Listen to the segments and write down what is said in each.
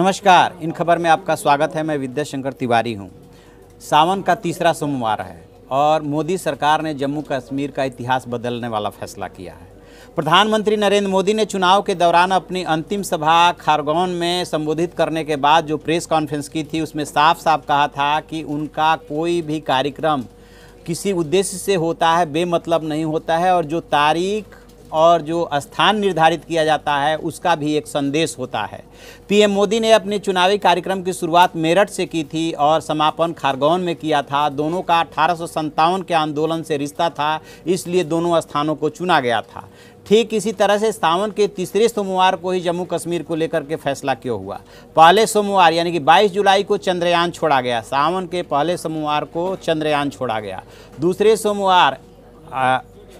नमस्कार इन खबर में आपका स्वागत है मैं विद्याशंकर तिवारी हूँ सावन का तीसरा सोमवार है और मोदी सरकार ने जम्मू कश्मीर का इतिहास बदलने वाला फैसला किया है प्रधानमंत्री नरेंद्र मोदी ने चुनाव के दौरान अपनी अंतिम सभा खारगौन में संबोधित करने के बाद जो प्रेस कॉन्फ्रेंस की थी उसमें साफ साफ कहा था कि उनका कोई भी कार्यक्रम किसी उद्देश्य से होता है बेमतलब नहीं होता है और जो तारीख और जो स्थान निर्धारित किया जाता है उसका भी एक संदेश होता है पीएम मोदी ने अपने चुनावी कार्यक्रम की शुरुआत मेरठ से की थी और समापन खारगौन में किया था दोनों का अठारह के आंदोलन से रिश्ता था इसलिए दोनों स्थानों को चुना गया था ठीक इसी तरह से सावन के तीसरे सोमवार को ही जम्मू कश्मीर को लेकर के फैसला क्यों हुआ पहले सोमवार यानी कि 22 जुलाई को चंद्रयान छोड़ा गया सावन के पहले सोमवार को चंद्रयान छोड़ा गया दूसरे सोमवार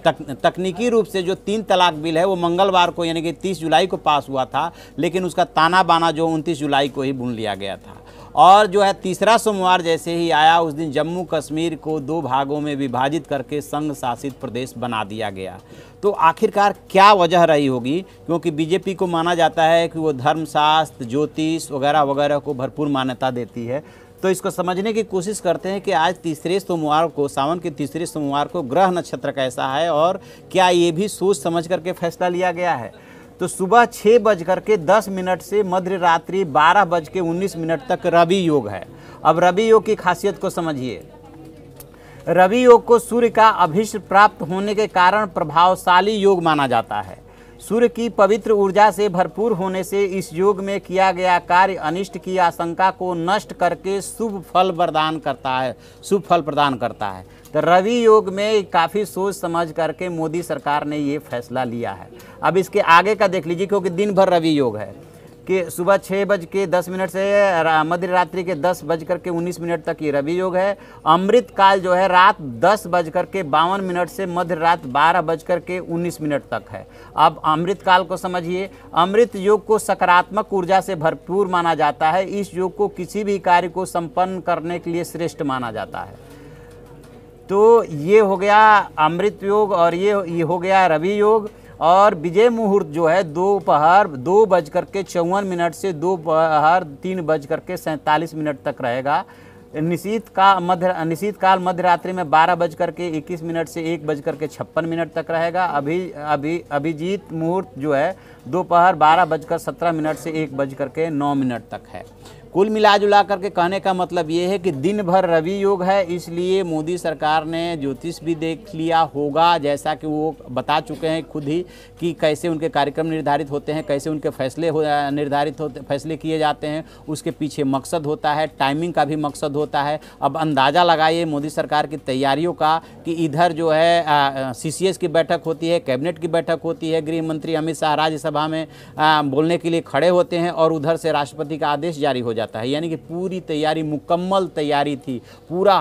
तक तकनीकी रूप से जो तीन तलाक बिल है वो मंगलवार को यानी कि 30 जुलाई को पास हुआ था लेकिन उसका ताना बाना जो 29 जुलाई को ही बुन लिया गया था और जो है तीसरा सोमवार जैसे ही आया उस दिन जम्मू कश्मीर को दो भागों में विभाजित करके संघ शासित प्रदेश बना दिया गया तो आखिरकार क्या वजह रही होगी क्योंकि बीजेपी को माना जाता है कि वो धर्मशास्त्र ज्योतिष वगैरह वगैरह को भरपूर मान्यता देती है तो इसको समझने की कोशिश करते हैं कि आज तीसरे सोमवार को सावन के तीसरे सोमवार को ग्रह नक्षत्र कैसा है और क्या ये भी सोच समझ करके फैसला लिया गया है तो सुबह छः बज कर के दस मिनट से मध्य रात्रि बारह बज के उन्नीस मिनट तक रवि योग है अब रवि योग की खासियत को समझिए रवि योग को सूर्य का अभिष्ट प्राप्त होने के कारण प्रभावशाली योग माना जाता है सूर्य की पवित्र ऊर्जा से भरपूर होने से इस योग में किया गया कार्य अनिष्ट की आशंका को नष्ट करके शुभ फल प्रदान करता है शुभ फल प्रदान करता है तो रवि योग में काफ़ी सोच समझ करके मोदी सरकार ने ये फैसला लिया है अब इसके आगे का देख लीजिए क्योंकि दिन भर रवि योग है कि सुबह छः बज के दस मिनट से मध्य रात्रि के दस बज कर के उन्नीस मिनट तक ये रवि योग है अमृत काल जो है रात दस बज कर के बावन मिनट से मध्य रात बारह बज कर के उन्नीस मिनट तक है अब अमृत काल को समझिए अमृत योग को सकारात्मक ऊर्जा से भरपूर माना जाता है इस योग को किसी भी कार्य को संपन्न करने के लिए श्रेष्ठ माना जाता है तो ये हो गया अमृत योग और ये ये हो गया रवि योग और विजय मुहूर्त जो है दोपहर दो, दो बज करके चौवन मिनट से दोपहर तीन बज करके सैंतालीस मिनट तक रहेगा निशीत का मध्य निशीत काल मध्य रात्रि में बारह बज करके इक्कीस मिनट से एक बज करके छप्पन मिनट तक रहेगा अभी अभी अभिजीत मुहूर्त जो है दोपहर बारह बजकर सत्रह मिनट से एक बज करके नौ मिनट तक है कुल मिला जुला करके कहने का मतलब ये है कि दिन भर रवि योग है इसलिए मोदी सरकार ने ज्योतिष भी देख लिया होगा जैसा कि वो बता चुके हैं खुद ही कि कैसे उनके कार्यक्रम निर्धारित होते हैं कैसे उनके फैसले हो निर्धारित होते फैसले किए जाते हैं उसके पीछे मकसद होता है टाइमिंग का भी मकसद होता है अब अंदाज़ा लगाइए मोदी सरकार की तैयारियों का कि इधर जो है सी की बैठक होती है कैबिनेट की बैठक होती है गृह मंत्री अमित शाह राज्यसभा में आ, बोलने के लिए खड़े होते हैं और उधर से राष्ट्रपति का आदेश जारी हो जाए जाता है यानी कि पूरी तैयारी मुकम्मल तैयारी थी पूरा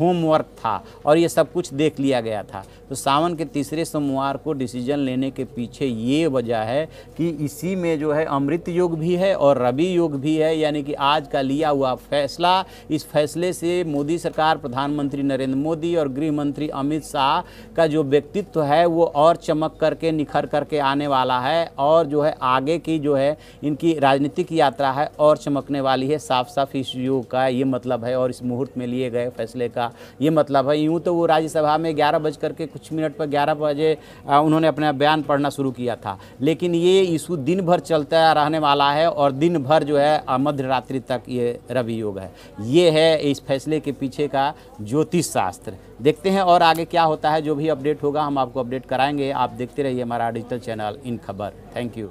होमवर्क था और ये सब कुछ देख लिया गया था तो सावन के तीसरे सोमवार को डिसीजन लेने के पीछे ये वजह है कि इसी में जो है अमृत योग भी है और रवि योग भी है यानी कि आज का लिया हुआ फैसला इस फैसले से मोदी सरकार प्रधानमंत्री नरेंद्र मोदी और गृह मंत्री अमित शाह का जो व्यक्तित्व है वो और चमक करके निखर करके आने वाला है और जो है आगे की जो है इनकी राजनीतिक यात्रा है और चमकने वाली वाली है साफ साफ इस योग का ये मतलब है और इस मुहूर्त में लिए गए फैसले का ये मतलब है यूँ तो वो राज्यसभा में ग्यारह बज करके कुछ मिनट पर ग्यारह बजे उन्होंने अपना बयान पढ़ना शुरू किया था लेकिन ये इशू दिन भर चलता रहने वाला है और दिन भर जो है मध्य रात्रि तक ये रवि योग है ये है इस फैसले के पीछे का ज्योतिष शास्त्र देखते हैं और आगे क्या होता है जो भी अपडेट होगा हम आपको अपडेट कराएंगे आप देखते रहिए हमारा डिजिटल चैनल इन खबर थैंक यू